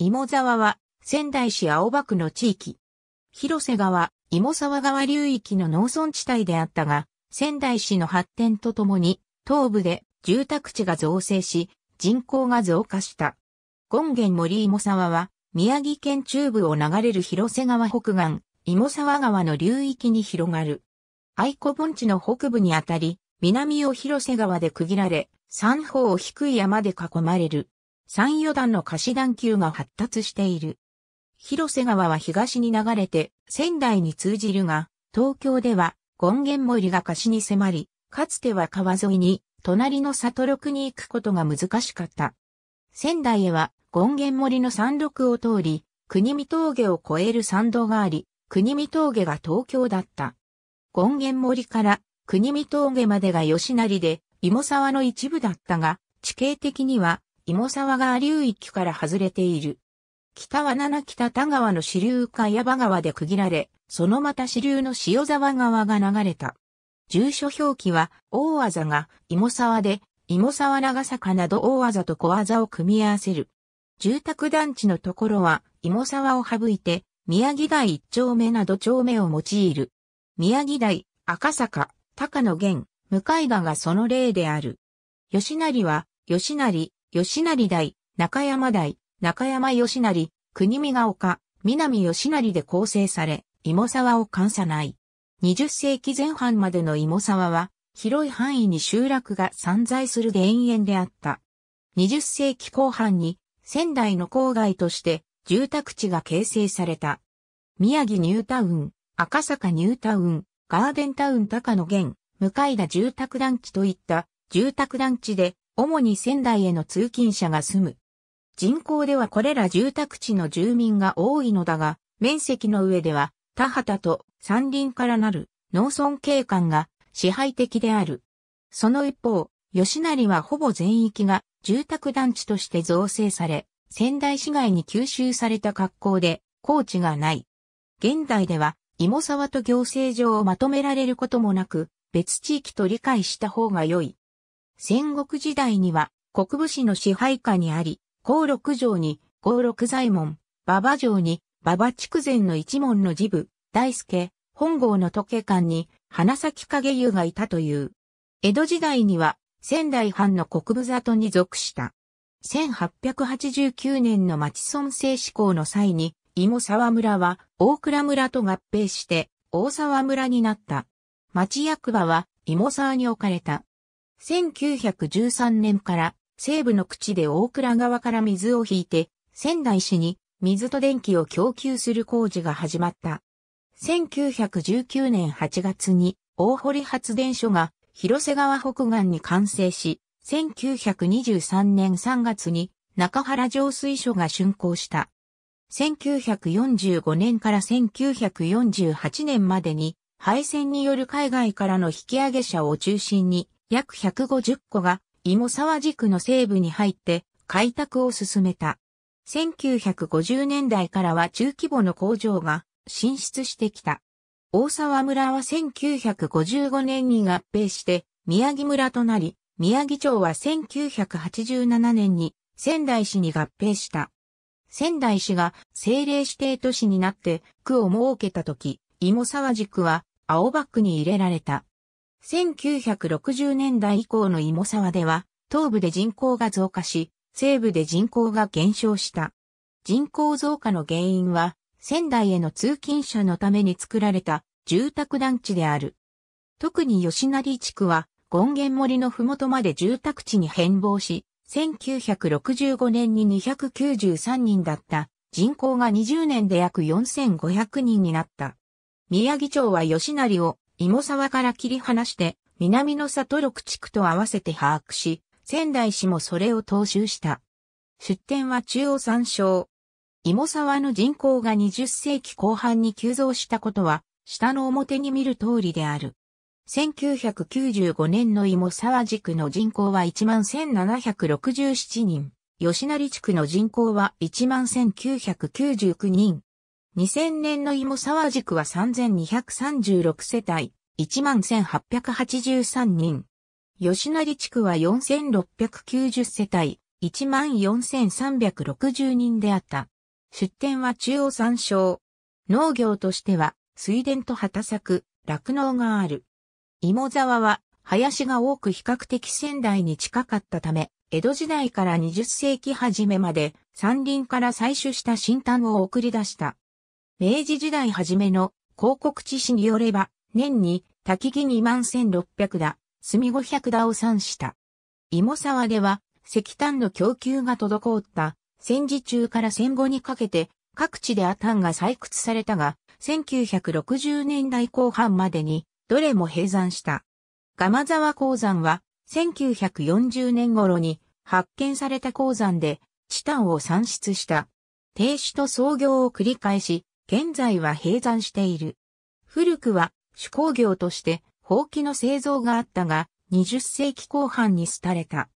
芋沢は仙台市青葉区の地域。広瀬川、芋沢川流域の農村地帯であったが、仙台市の発展とともに、東部で住宅地が造成し、人口が増加した。権現森芋沢は、宮城県中部を流れる広瀬川北岸、芋沢川の流域に広がる。愛子盆地の北部にあたり、南を広瀬川で区切られ、三方を低い山で囲まれる。三余段の貸し段級が発達している。広瀬川は東に流れて仙台に通じるが、東京では権現森が貸しに迫り、かつては川沿いに隣の里六に行くことが難しかった。仙台へは権現森の山麓を通り、国見峠を越える山道があり、国見峠が東京だった。権現森から国見峠までが吉成で、芋沢の一部だったが、地形的には芋沢川流域から外れている。北は七北田川の支流か矢場川で区切られ、そのまた支流の塩沢川が流れた。住所表記は、大技が芋沢で、芋沢長坂など大技と小技を組み合わせる。住宅団地のところは、芋沢を省いて、宮城台一丁目など丁目を用いる。宮城台、赤坂、高野源、向井田がその例である。吉成は、吉成、吉成台、中山台、中山吉成、国見が丘、南吉成で構成され、芋沢を監さない。20世紀前半までの芋沢は、広い範囲に集落が散在する田園であった。20世紀後半に仙台の郊外として住宅地が形成された。宮城ニュータウン、赤坂ニュータウン、ガーデンタウン高野源、向田住宅団地といった住宅団地で主に仙台への通勤者が住む。人口ではこれら住宅地の住民が多いのだが、面積の上では田畑と山林からなる農村景観が支配的である。その一方、吉成はほぼ全域が住宅団地として造成され、仙台市街に吸収された格好で、高地がない。現代では、芋沢と行政上をまとめられることもなく、別地域と理解した方が良い。戦国時代には国武士の支配下にあり、高六条に高六左門、馬場城に馬場筑前の一門の事部、大助、本郷の時計館に花咲影湯がいたという。江戸時代には仙台藩の国部里に属した。1889年の町村政志向の際に、芋沢村は大倉村と合併して大沢村になった。町役場は芋沢に置かれた。1913年から西部の口で大倉川から水を引いて、仙台市に水と電気を供給する工事が始まった。1919年8月に大堀発電所が広瀬川北岸に完成し、1923年3月に中原浄水所が竣工した。1945年から1948年までに、廃線による海外からの引き上げ者を中心に、約150個が芋沢地区の西部に入って開拓を進めた。1950年代からは中規模の工場が進出してきた。大沢村は1955年に合併して宮城村となり、宮城町は1987年に仙台市に合併した。仙台市が政令指定都市になって区を設けた時、芋沢地区は青葉区に入れられた。1960年代以降の芋沢では、東部で人口が増加し、西部で人口が減少した。人口増加の原因は、仙台への通勤者のために作られた住宅団地である。特に吉成地区は、権現森の麓まで住宅地に変貌し、1965年に293人だった人口が20年で約4500人になった。宮城町は吉成を芋沢から切り離して、南の里六地区と合わせて把握し、仙台市もそれを踏襲した。出店は中央参照。芋沢の人口が20世紀後半に急増したことは、下の表に見る通りである。1995年の芋沢地区の人口は11,767人。吉成地区の人口は11,999人。2000年の芋沢塾は3236世帯、11883人。吉成地区は4690世帯、14360人であった。出店は中央参照。農業としては、水田と畑作、落農がある。芋沢は、林が多く比較的仙台に近かったため、江戸時代から20世紀初めまで、山林から採取した新炭を送り出した。明治時代初めの広告知事によれば、年に滝木2万1600打、墨500打を算した。芋沢では石炭の供給が滞った戦時中から戦後にかけて各地でアタンが採掘されたが、1960年代後半までにどれも閉山した。鎌沢鉱山は1940年頃に発見された鉱山でチタンを産出した。停止と操業を繰り返し、現在は閉山している。古くは手工業として、ほうの製造があったが、20世紀後半に廃れた。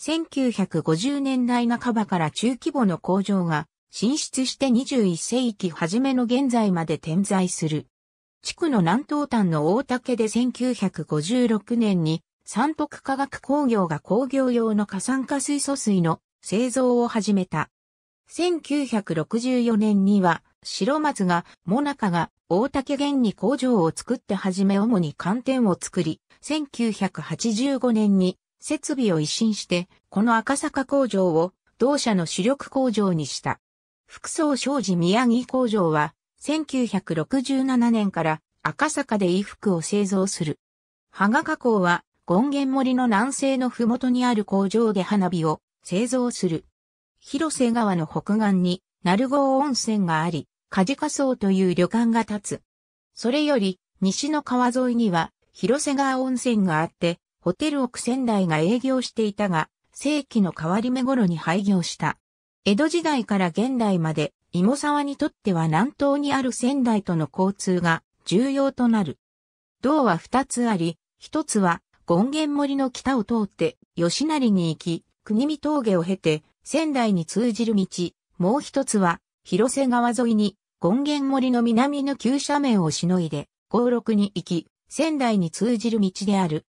1950年代半ばから中規模の工場が進出して21世紀初めの現在まで点在する。地区の南東端の大竹で1956年に三徳化学工業が工業用の過酸化水素水の製造を始めた。1964年には白松が、モナカが、大竹源に工場を作ってはじめ主に寒天を作り、1985年に設備を一新して、この赤坂工場を同社の主力工場にした。副総商事宮城工場は、1967年から赤坂で衣服を製造する。羽賀加工は、権現森の南西の麓にある工場で花火を製造する。広瀬川の北岸に、鳴郷温泉があり、カジカウという旅館が立つ。それより、西の川沿いには、広瀬川温泉があって、ホテル奥仙台が営業していたが、世紀の変わり目頃に廃業した。江戸時代から現代まで、芋沢にとっては南東にある仙台との交通が重要となる。道は二つあり、一つは、権現森の北を通って、吉成に行き、国見峠を経て、仙台に通じる道、もう一つは、広瀬川沿いに、権現森の南の急斜面をしのいで、高六に行き、仙台に通じる道である。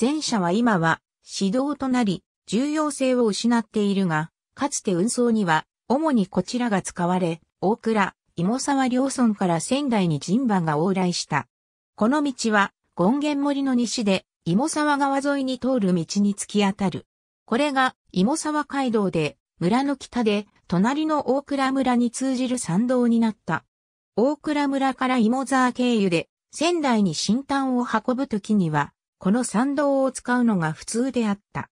前者は今は、指導となり、重要性を失っているが、かつて運送には、主にこちらが使われ、大倉、芋沢両村から仙台に人馬が往来した。この道は、権現森の西で、芋沢川沿いに通る道に突き当たる。これが、芋沢街道で、村の北で、隣の大倉村に通じる参道になった。大倉村から芋沢経由で、仙台に新炭を運ぶときには、この参道を使うのが普通であった。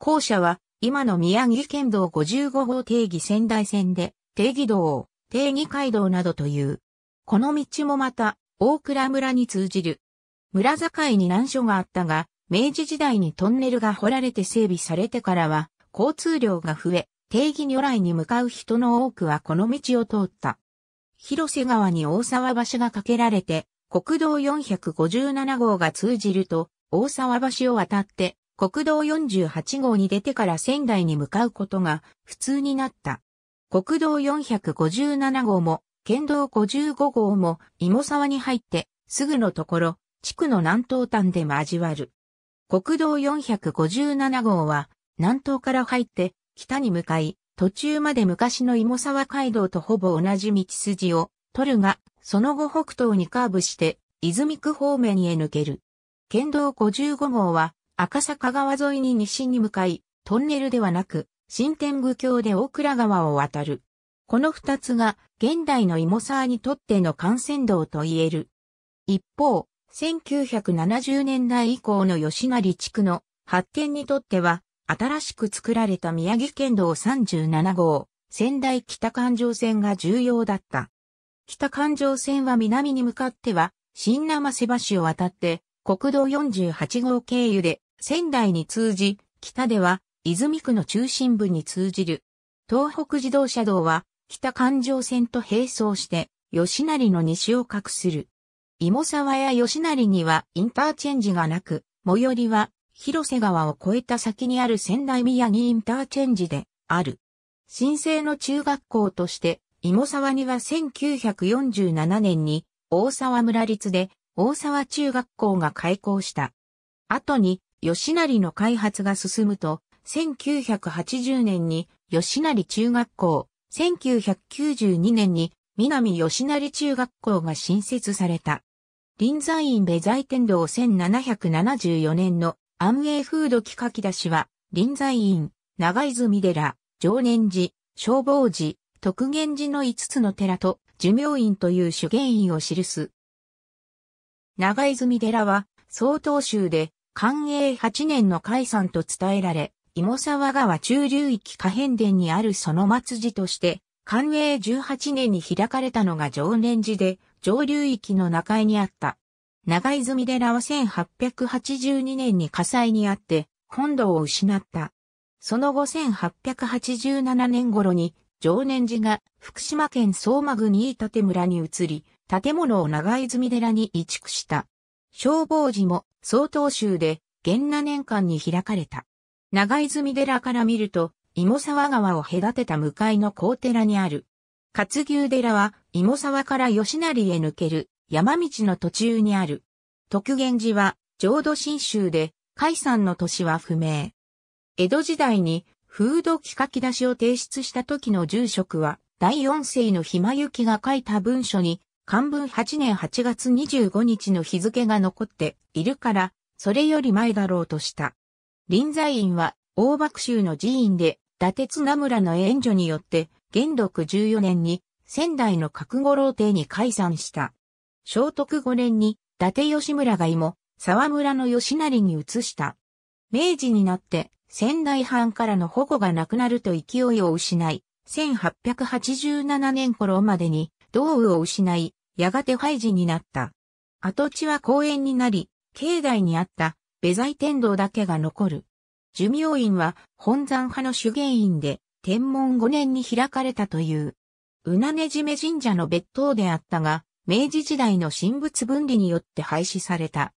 校舎は、今の宮城県道55号定義仙台線で、定義道、定義街道などという。この道もまた、大倉村に通じる。村境に難所があったが、明治時代にトンネルが掘られて整備されてからは、交通量が増え、定義如来に向かう人の多くはこの道を通った。広瀬川に大沢橋が架けられて、国道457号が通じると、大沢橋を渡って、国道48号に出てから仙台に向かうことが普通になった。国道457号も、県道55号も、芋沢に入って、すぐのところ、地区の南東端で交わる。国道457号は、南東から入って、北に向かい、途中まで昔の芋沢街道とほぼ同じ道筋を取るが、その後北東にカーブして、泉区方面へ抜ける。県道55号は、赤坂川沿いに西に向かい、トンネルではなく、新天狗橋で大倉川を渡る。この二つが、現代の芋沢にとっての幹線道と言える。一方、1970年代以降の吉成地区の発展にとっては、新しく作られた宮城県道37号、仙台北環状線が重要だった。北環状線は南に向かっては、新生瀬橋を渡って、国道48号経由で仙台に通じ、北では泉区の中心部に通じる。東北自動車道は北環状線と並走して吉成の西を隠する。芋沢や吉成にはインターチェンジがなく、最寄りは広瀬川を越えた先にある仙台宮城インターチェンジである。新生の中学校として、芋沢には1947年に大沢村立で大沢中学校が開校した。後に吉成の開発が進むと、1980年に吉成中学校、1992年に南吉成中学校が新設された。臨済院部在天堂1774年の安永風土木書き出しは、臨済院、長泉寺、常念寺、消防寺、徳源寺の5つの寺と、寿命院という主原院を記す。長泉寺は、曹洞州で、寛永8年の解散と伝えられ、芋沢川中流域可変殿にあるその末寺として、寛永18年に開かれたのが常念寺で、上流域の中江にあった。長泉寺は1882年に火災にあって本堂を失った。その後1887年頃に常年寺が福島県相馬郡飯舘村に移り、建物を長泉寺に移築した。消防寺も総統州で元那年間に開かれた。長泉寺から見ると、芋沢川を隔てた向かいの高寺にある。勝牛寺は芋沢から吉成へ抜ける山道の途中にある。徳源寺は、浄土真宗で、解散の年は不明。江戸時代に、風土記書き出しを提出した時の住職は、第四世のひまゆきが書いた文書に、漢文8年8月25日の日付が残っているから、それより前だろうとした。臨在院は、大幕州の寺院で、伊達津名村の援助によって、元禄14年に仙台の角五郎邸に解散した。聖徳5年に、伊達義村が芋、沢村の吉成に移した。明治になって、仙台藩からの保護がなくなると勢いを失い、1887年頃までに、道雨を失い、やがて廃寺になった。跡地は公園になり、境内にあったべ財天堂だけが残る。寿命院は本山派の修元院で天文5年に開かれたという。うなねじめ神社の別当であったが、明治時代の神仏分離によって廃止された。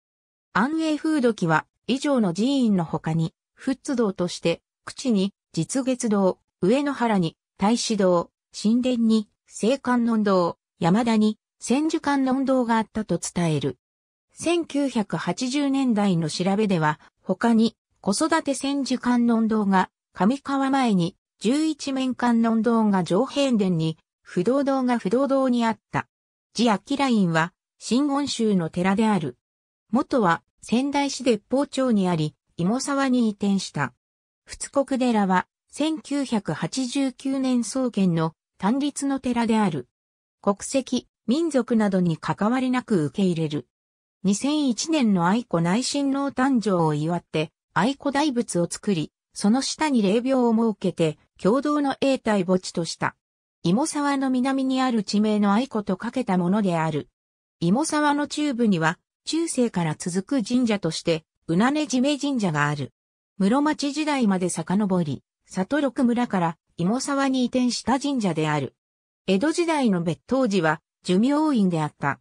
安永風土記は、以上の寺院の他に、仏道として、口に、実月堂、上野原に、大志堂、神殿に、聖観音堂、山田に、千手観音堂があったと伝える。1980年代の調べでは、他に、子育て千手観音堂が、上川前に、十一面観音堂が上辺殿に、不動堂が不動堂にあった。ジ・アキラインは、新言宗の寺である。元は、仙台市で包丁にあり、芋沢に移転した。仏国寺は、1989年創建の単立の寺である。国籍、民族などに関わりなく受け入れる。2001年の愛子内親王誕生を祝って、愛子大仏を作り、その下に霊廟を設けて、共同の永代墓地とした。芋沢の南にある地名の愛子とかけたものである。芋沢の中部には、中世から続く神社として、うなねじめ神社がある。室町時代まで遡り、里六村から芋沢に移転した神社である。江戸時代の別当時は、寿命院であった。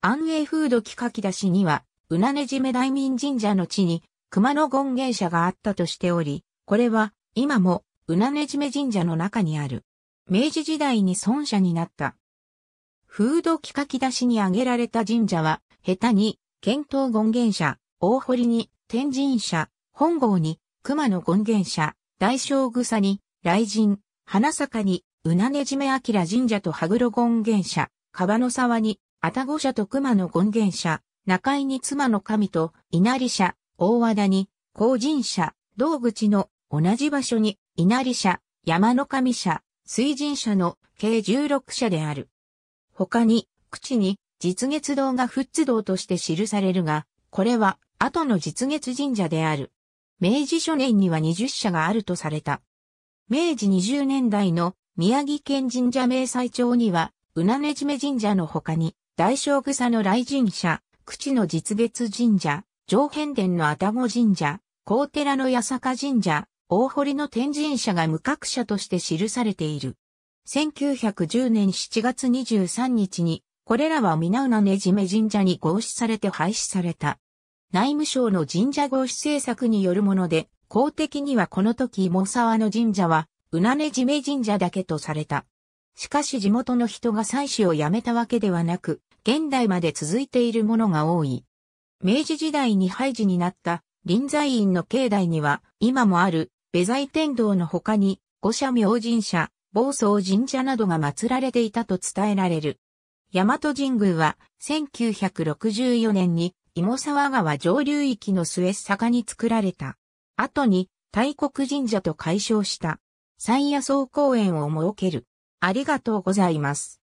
安永風土木書き出しには、うなねじめ大民神社の地に、熊野権現社があったとしており、これは、今も、うなねじめ神社の中にある。明治時代に尊社になった。風土木書き出しに挙げられた神社は、下手に、剣刀権現社、大堀に、天神社、本郷に、熊野権現社、大正草に、雷神、花坂に、うなねじめ明神社と羽黒権現社、川の沢に、あたご社と熊野権現社、中井に妻の神と、稲荷社、大和田に、高神社、道口の同じ場所に、稲荷社、山の神社、水神社の計16社である。他に、口に実月堂が仏津堂として記されるが、これは後の実月神社である。明治初年には20社があるとされた。明治20年代の宮城県神社明細帳には、うなねじめ神社の他に、大正草の雷神社、口の実月神社、上辺殿の愛宕神社、高寺の八坂神社、大堀の天神社が無格社として記されている。1910年7月23日に、これらは皆うなねじめ神社に合祀されて廃止された。内務省の神社合祀政策によるもので、公的にはこの時芋沢の神社は、うなねじめ神社だけとされた。しかし地元の人が祭祀をやめたわけではなく、現代まで続いているものが多い。明治時代に廃寺になった臨済院の境内には、今もあるベザイ天堂の他に、五社明神社、暴走神社などが祀られていたと伝えられる。大和神宮は、1964年に、芋沢川上流域の末坂に作られた。後に、大国神社と解消した。山野草公園を設ける。ありがとうございます。